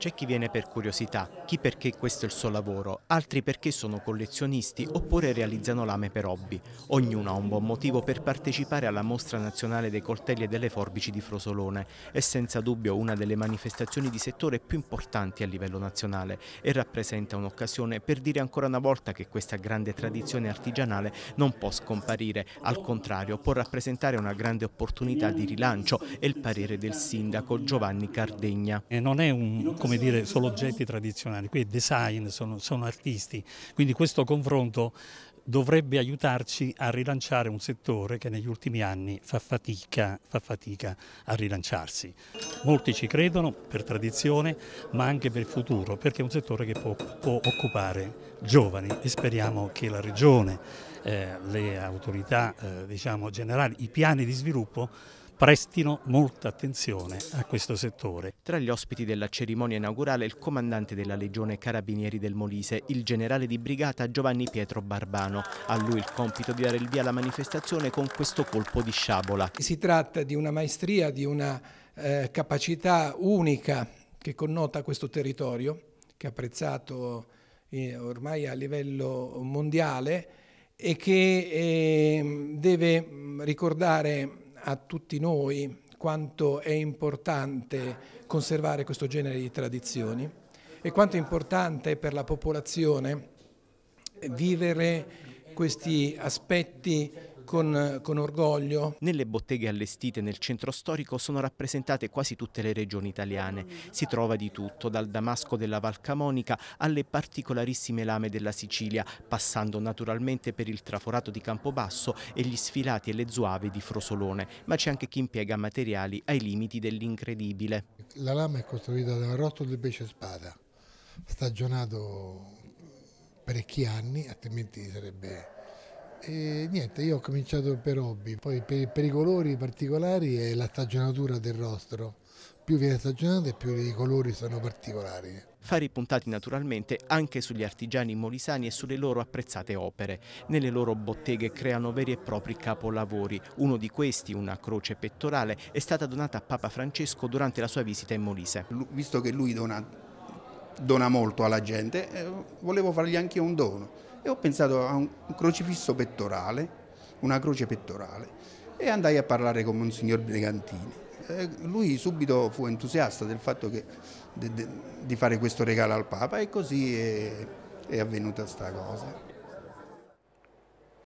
C'è chi viene per curiosità, chi perché questo è il suo lavoro, altri perché sono collezionisti oppure realizzano lame per hobby. Ognuno ha un buon motivo per partecipare alla Mostra Nazionale dei Coltelli e delle Forbici di Frosolone. È senza dubbio una delle manifestazioni di settore più importanti a livello nazionale e rappresenta un'occasione per dire ancora una volta che questa grande tradizione artigianale non può scomparire, al contrario può rappresentare una grande opportunità di rilancio e il parere del sindaco Giovanni Cardegna. E non è un come dire, solo oggetti tradizionali, qui è design, sono, sono artisti, quindi questo confronto dovrebbe aiutarci a rilanciare un settore che negli ultimi anni fa fatica, fa fatica, a rilanciarsi. Molti ci credono per tradizione ma anche per il futuro perché è un settore che può, può occupare giovani e speriamo che la regione, eh, le autorità eh, diciamo, generali, i piani di sviluppo prestino molta attenzione a questo settore. Tra gli ospiti della cerimonia inaugurale il comandante della Legione Carabinieri del Molise, il generale di brigata Giovanni Pietro Barbano. A lui il compito di dare il via alla manifestazione con questo colpo di sciabola. Si tratta di una maestria, di una eh, capacità unica che connota questo territorio, che è apprezzato eh, ormai a livello mondiale e che eh, deve mm, ricordare a tutti noi quanto è importante conservare questo genere di tradizioni e quanto è importante per la popolazione vivere questi aspetti con, con orgoglio. Nelle botteghe allestite nel centro storico sono rappresentate quasi tutte le regioni italiane. Si trova di tutto, dal Damasco della Valcamonica alle particolarissime lame della Sicilia, passando naturalmente per il traforato di Campobasso e gli sfilati e le zuave di Frosolone, ma c'è anche chi impiega materiali ai limiti dell'incredibile. La lama è costruita da rotolo di pesce spada, stagionato parecchi anni, altrimenti sarebbe e niente, io ho cominciato per hobby, poi per, per i colori particolari è la stagionatura del rostro. Più viene stagionato e più i colori sono particolari. Fari puntati naturalmente anche sugli artigiani molisani e sulle loro apprezzate opere. Nelle loro botteghe creano veri e propri capolavori. Uno di questi, una croce pettorale, è stata donata a Papa Francesco durante la sua visita in Molise. Visto che lui dona, dona molto alla gente, eh, volevo fargli anche un dono e ho pensato a un crocifisso pettorale, una croce pettorale e andai a parlare con Monsignor Brigantini. Eh, lui subito fu entusiasta del fatto che, di fare questo regalo al Papa e così è, è avvenuta questa cosa.